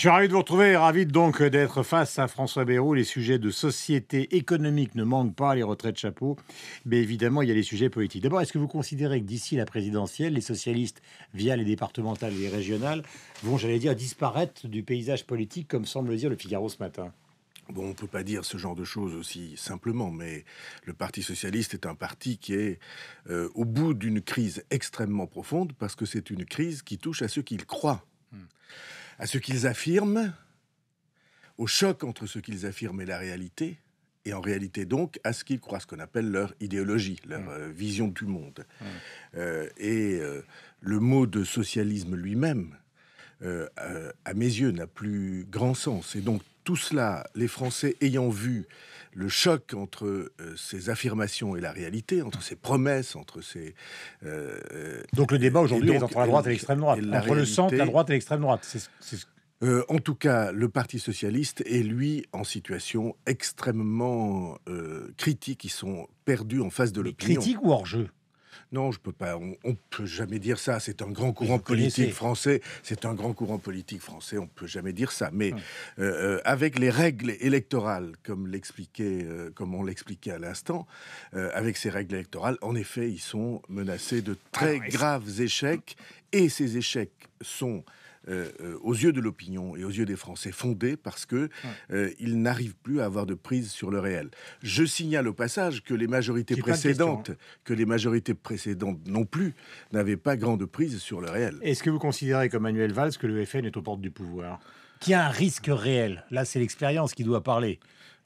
Je suis ravi de vous retrouver, ravi donc d'être face à François Bayrou. Les sujets de société économique ne manquent pas, les retraits de chapeau, mais évidemment, il y a les sujets politiques. D'abord, est-ce que vous considérez que d'ici la présidentielle, les socialistes, via les départementales et les régionales, vont, j'allais dire, disparaître du paysage politique, comme semble le dire le Figaro ce matin Bon, on ne peut pas dire ce genre de choses aussi simplement, mais le Parti socialiste est un parti qui est euh, au bout d'une crise extrêmement profonde parce que c'est une crise qui touche à ceux qu'il croit. Hmm à ce qu'ils affirment, au choc entre ce qu'ils affirment et la réalité, et en réalité donc à ce qu'ils croient, ce qu'on appelle leur idéologie, leur mm. euh, vision du monde. Mm. Euh, et euh, le mot de socialisme lui-même, à mes yeux, n'a plus grand sens. Et donc tout cela, les Français ayant vu le choc entre euh, ces affirmations et la réalité, entre ces promesses, entre ces... Euh, donc le débat aujourd'hui est entre la droite et l'extrême droite, entre le centre, la droite et l'extrême droite. Euh, en tout cas, le Parti socialiste est, lui, en situation extrêmement critique. Ils sont perdus en face de l'opinion. Critique ou hors-jeu non, je peux pas. On, ne peut jamais dire ça. C'est un grand courant politique français. C'est un grand courant politique français. On peut jamais dire ça. Mais hum. euh, euh, avec les règles électorales, comme euh, on l'expliquait à l'instant, avec ces règles électorales, en effet, ils sont menacés de ah très graves échecs. Et ces échecs sont euh, euh, aux yeux de l'opinion et aux yeux des Français fondés parce que euh, ils n'arrivent plus à avoir de prise sur le réel. Je signale au passage que les majorités précédentes, que les majorités précédentes non plus n'avaient pas grande prise sur le réel. Est-ce que vous considérez comme Manuel Valls que le FN est aux portes du pouvoir Qu'il y a un risque réel Là, c'est l'expérience qui doit parler.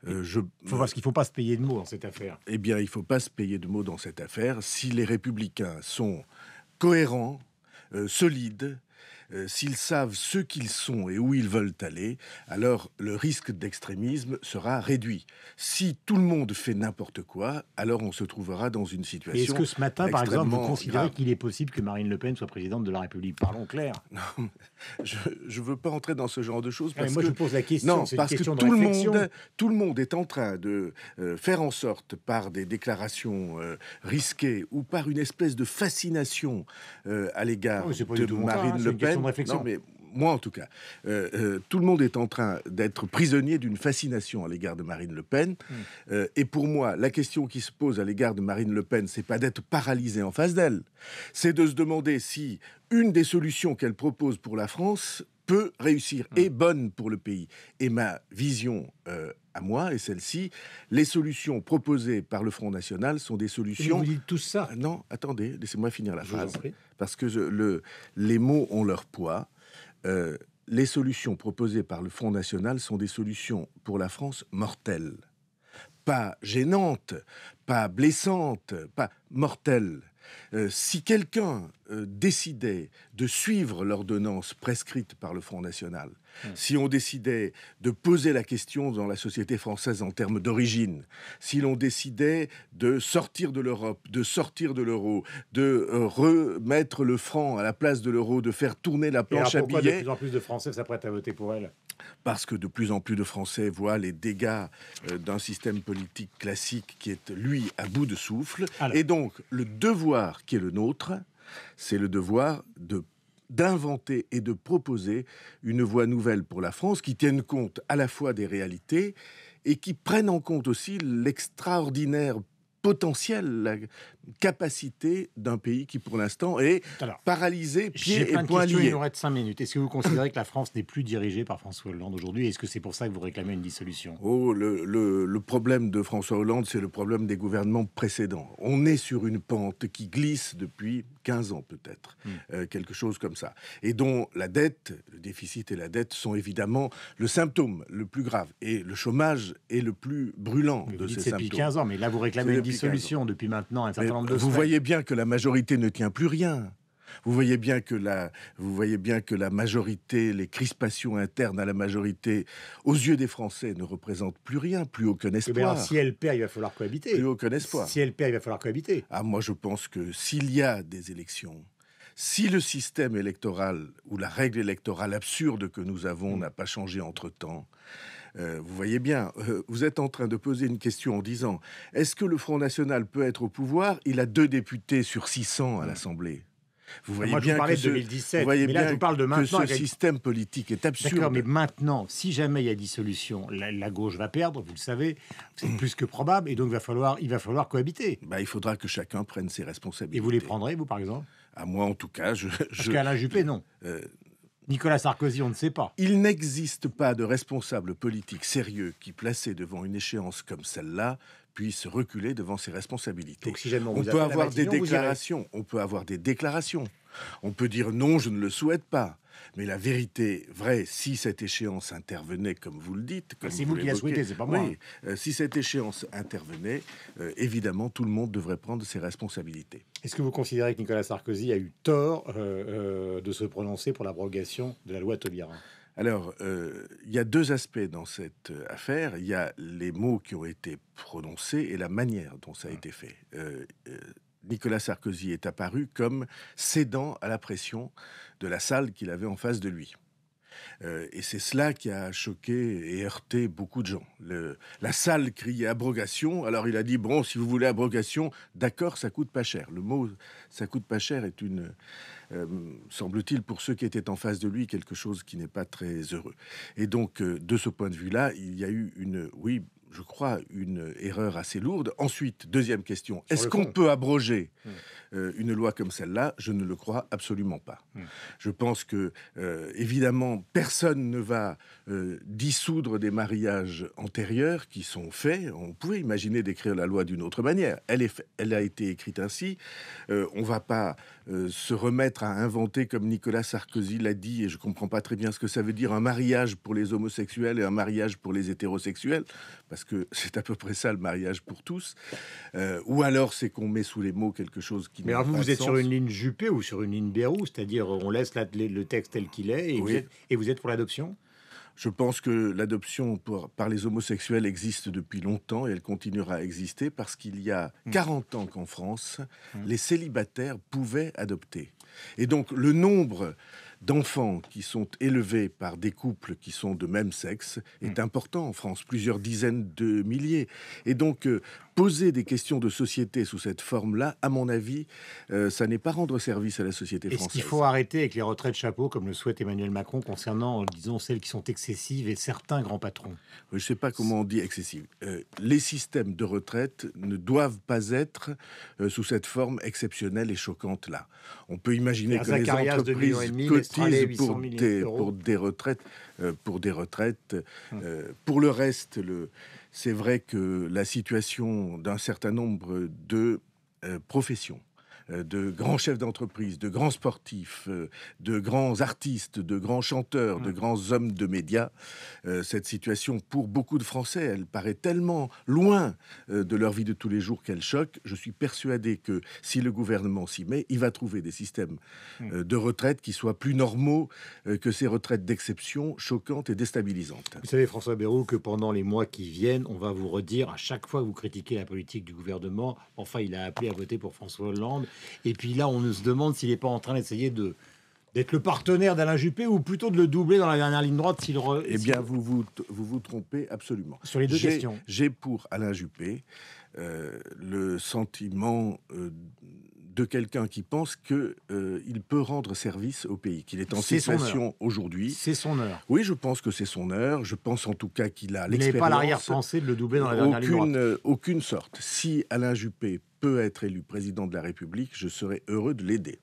je... parce qu'il ne faut pas se payer de mots dans cette affaire. Eh bien, il ne faut pas se payer de mots dans cette affaire. Si les républicains sont cohérents, solides, euh, s'ils savent ce qu'ils sont et où ils veulent aller, alors le risque d'extrémisme sera réduit. Si tout le monde fait n'importe quoi, alors on se trouvera dans une situation. Est-ce que ce matin, par exemple, vous considérez qu'il est possible que Marine Le Pen soit présidente de la République Parlons clair. Non, je ne veux pas entrer dans ce genre de choses. Ah, parce moi, je pose la question. Non, parce que tout, le monde, tout le monde est en train de euh, faire en sorte, par des déclarations euh, risquées ou par une espèce de fascination à l'égard de Marine hein, Le Pen, mais moi en tout cas, euh, euh, tout le monde est en train d'être prisonnier d'une fascination à l'égard de Marine Le Pen. Hmm. Euh, et pour moi, la question qui se pose à l'égard de Marine Le Pen, c'est pas d'être paralysé en face d'elle, c'est de se demander si une des solutions qu'elle propose pour la France peut réussir, mm. et est bonne pour le pays. Et ma vision euh, à moi est celle-ci, les solutions proposées par le Front National sont des solutions. Et vous dites tout ça euh, Non, attendez, laissez-moi finir la phrase. Parce que le, les mots ont leur poids. Euh, les solutions proposées par le Front National sont des solutions pour la France mortelles. Pas gênantes, pas blessantes, pas mortelles. Euh, si quelqu'un euh, décidait de suivre l'ordonnance prescrite par le Front National, hmm. si on décidait de poser la question dans la société française en termes d'origine, si l'on décidait de sortir de l'Europe, de sortir de l'euro, de euh, remettre le franc à la place de l'euro, de faire tourner la planche à billets. De plus en plus de Français s'apprêtent à voter pour elle parce que de plus en plus de Français voient les dégâts euh, d'un système politique classique qui est, lui, à bout de souffle. Et donc, le devoir qui est le nôtre, c'est le devoir de d'inventer et de proposer une voie nouvelle pour la France qui tienne compte à la fois des réalités et qui prenne en compte aussi l'extraordinaire potentiel, capacité d'un pays qui, pour l'instant, est paralysé, pieds et poings liés. Il reste 5 minutes. Est-ce que vous considérez que la France n'est plus dirigée par François Hollande aujourd'hui Est-ce que c'est pour ça que vous réclamez une dissolution Oh, le, le, problème de François Hollande, c'est le problème des gouvernements précédents. On est sur une pente qui glisse depuis 15 ans peut-être, hmm. euh, quelque chose comme ça, et dont la dette, le déficit et la dette sont évidemment le symptôme le plus grave, et le chômage est le plus brûlant de ces symptômes. depuis 15 ans, mais là vous réclamez une dissolution depuis maintenant vous voyez bien que la majorité ne tient plus rien. Vous voyez bien que la, vous voyez bien que la majorité, les crispations internes à la majorité, aux yeux des Français, ne représentent plus rien, plus aucun eh espoir. si elle perd, il va falloir cohabiter. Plus aucun espoir. Si elle perd, il va falloir cohabiter. Ah, moi, je pense que s'il y a des élections, si le système électoral ou la règle électorale absurde que nous avons mm. n'a pas changé entre-temps, euh, vous voyez bien, euh, vous êtes en train de poser une question en disant est-ce que le Front National peut être au pouvoir Il a deux députés sur 600 à hmm. l'Assemblée. Vous voyez bien je que 2017, vous voyez je vous parle de maintenant. ce système politique est absurde. mais maintenant, si jamais il y a dissolution, la, gauche va perdre, vous le savez, c'est hmm. plus que probable, et donc va falloir, il va falloir cohabiter. Bah, il faudra que chacun prenne ses responsabilités. Et vous les prendrez, vous, par exemple à ah, moi, en tout cas, je. Parce qu'Alain Juppé, non. Euh, Nicolas Sarkozy, on ne sait pas. Il n'existe pas de responsable politique sérieux qui, placé devant une échéance comme celle-là, puisse reculer devant ses responsabilités. on, peut avoir des déclarations. On peut avoir des déclarations. On peut dire non, je ne le souhaite pas. Mais la vérité vraie, si cette échéance intervenait, comme vous le dites, comme ah, vous, qui c'est pas moi. Hein. Euh, si cette échéance intervenait, euh, évidemment, tout le monde devrait prendre ses responsabilités. Est-ce que vous considérez que Nicolas Sarkozy a eu tort euh, de se prononcer pour l'abrogation de la loi Taubira alors, il y a deux aspects dans cette affaire. Il y a les mots qui ont été prononcés et la manière dont ça a ah. été fait. Nicolas Sarkozy est apparu comme cédant à la pression de la salle qu'il avait en face de lui. Euh, et c'est cela qui a choqué et heurté beaucoup de gens. la salle criait abrogation, alors il a dit, bon, si vous voulez abrogation, d'accord, ça coûte pas cher. Le mot ça coûte pas cher est une, euh, semble-t-il, pour ceux qui étaient en face de lui, quelque chose qui n'est pas très heureux. Et donc, euh, de ce point de vue-là, il y a eu une, oui, je crois, une erreur assez lourde. Ensuite, deuxième question, est-ce qu'on peut abroger hmm. euh, une loi comme celle-là Je ne le crois absolument pas. Hmm. Je pense que, euh, évidemment, personne ne va euh, dissoudre des mariages antérieurs qui sont faits. On pouvait imaginer d'écrire la loi d'une autre manière. Elle, est, elle a été écrite ainsi. on ne va pas se remettre à inventer, comme Nicolas Sarkozy l'a dit, et je ne comprends pas très bien ce que ça veut dire, un mariage pour les homosexuels et un mariage pour les hétérosexuels, parce que c'est à peu près ça le mariage pour tous. Euh, ou alors c'est qu'on met sous les mots quelque chose qui. Mais alors vous, vous êtes sur une ligne Juppé ou sur une ligne Bérou, c'est-à-dire euh, on laisse la, le texte tel qu'il est et, vous êtes, et vous êtes pour l'adoption je pense que l'adoption par les homosexuels existe depuis longtemps et elle continuera à exister parce qu'il y a 40 hmm. ans qu'en France, hmm. les célibataires pouvaient adopter. Et donc le nombre d'enfants qui sont élevés par des couples qui sont de même sexe est mm. important en France, plusieurs dizaines de milliers. Et donc, euh, poser des questions de société sous cette forme-là, à mon avis, euh, ça n'est pas rendre service à la société française. Est-ce qu'il faut arrêter avec les retraites chapeau, comme le souhaite Emmanuel Macron, concernant, euh, disons, celles qui sont excessives et certains grands patrons Je ne sais pas comment on dit excessive. Euh, les systèmes de retraite ne doivent pas être sous cette forme exceptionnelle et choquante-là. On peut imaginer que les entreprises de cotisent pour des, pour des, retraites, pour des retraites. Hum. Pour le reste, le c'est vrai que la situation d'un certain nombre de euh, professions euh, de grands chefs d'entreprise, de grands sportifs, euh, de grands artistes, de grands chanteurs, de mm. grands hommes de médias. Euh, cette situation, pour beaucoup de Français, elle paraît tellement loin de leur vie de tous les jours qu'elle choque. Je suis persuadé que si le gouvernement s'y met, il va trouver des systèmes mm. de retraite qui soient plus normaux que ces retraites d'exception choquantes et déstabilisantes. Vous savez, François Bayrou, que pendant les mois qui viennent, on va vous redire à chaque fois que vous critiquez la politique du gouvernement, enfin, il a appelé à voter pour François Hollande, et puis là, on se demande s'il n'est pas en train d'essayer de d'être le partenaire d'Alain Juppé ou plutôt de le doubler dans la dernière ligne droite s'il Eh bien, vous vous, vous trompez absolument. Sur les deux questions. J'ai pour Alain Juppé euh, le sentiment euh, de quelqu'un qui pense qu'il euh, peut rendre service au pays, qu'il est en situation aujourd'hui. C'est son heure. Oui, je pense que c'est son heure. Je pense en tout cas qu'il a l'expérience. Il n'est pas l'arrière-pensée de le doubler dans la dernière ligne droite. Aucune sorte. Si Alain Juppé peut être élu président de la République, je serai heureux de l'aider.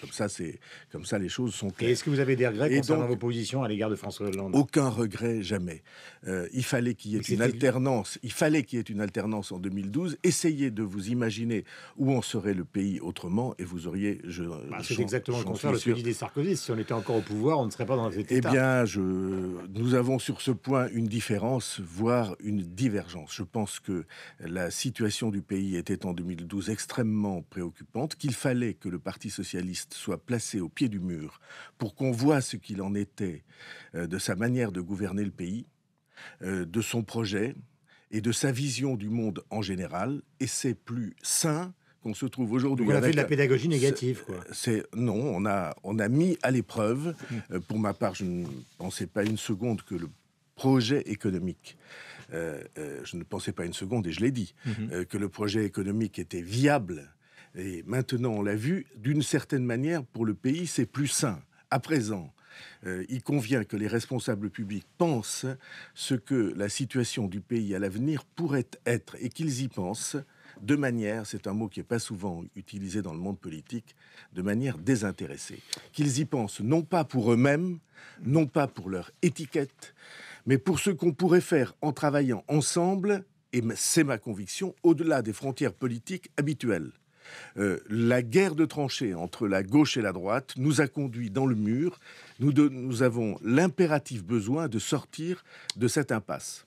Comme ça, c'est comme ça les choses sont claires. est-ce que vous avez des regrets concernant vos positions à l'égard de François Hollande Aucun regret, jamais. Euh, il fallait qu'il y ait une alternance. Il fallait qu'il y ait une alternance en 2012. Essayez de vous imaginer où en serait le pays autrement, et vous auriez. Je, bah, c'est exactement le contraire de ce que dit Sarkozy. Si on était encore au pouvoir, on ne serait pas dans cet eh état. Eh bien, je, nous avons sur ce point une différence, voire une divergence. Je pense que la situation du pays était en 2012 extrêmement préoccupante, qu'il fallait que le Parti socialiste soit placé au pied du mur pour qu'on voit ce qu'il en était euh, de sa manière de gouverner le pays, euh, de son projet et de sa vision du monde en général. Et c'est plus sain qu'on se trouve aujourd'hui. On a fait de la pédagogie négative, quoi. Euh, c'est non, on a on a mis à l'épreuve. Mmh. pour ma part, je ne pensais pas une seconde que le projet économique. je ne pensais pas une seconde, et je l'ai dit, mmh. que le projet économique était viable et maintenant, on l'a vu, d'une certaine manière, pour le pays, c'est plus sain. À présent, euh, il convient que les responsables publics pensent ce que la situation du pays à l'avenir pourrait être et qu'ils y pensent de manière, c'est un mot qui n'est pas souvent utilisé dans le monde politique, de manière désintéressée. Qu'ils y pensent non pas pour eux-mêmes, non pas pour leur étiquette, mais pour ce qu'on pourrait faire en travaillant ensemble, et c'est ma conviction, au-delà des frontières politiques habituelles. Euh, la guerre de tranchées entre la gauche et la droite nous a conduits dans le mur. nous avons l'impératif besoin de sortir de cette impasse.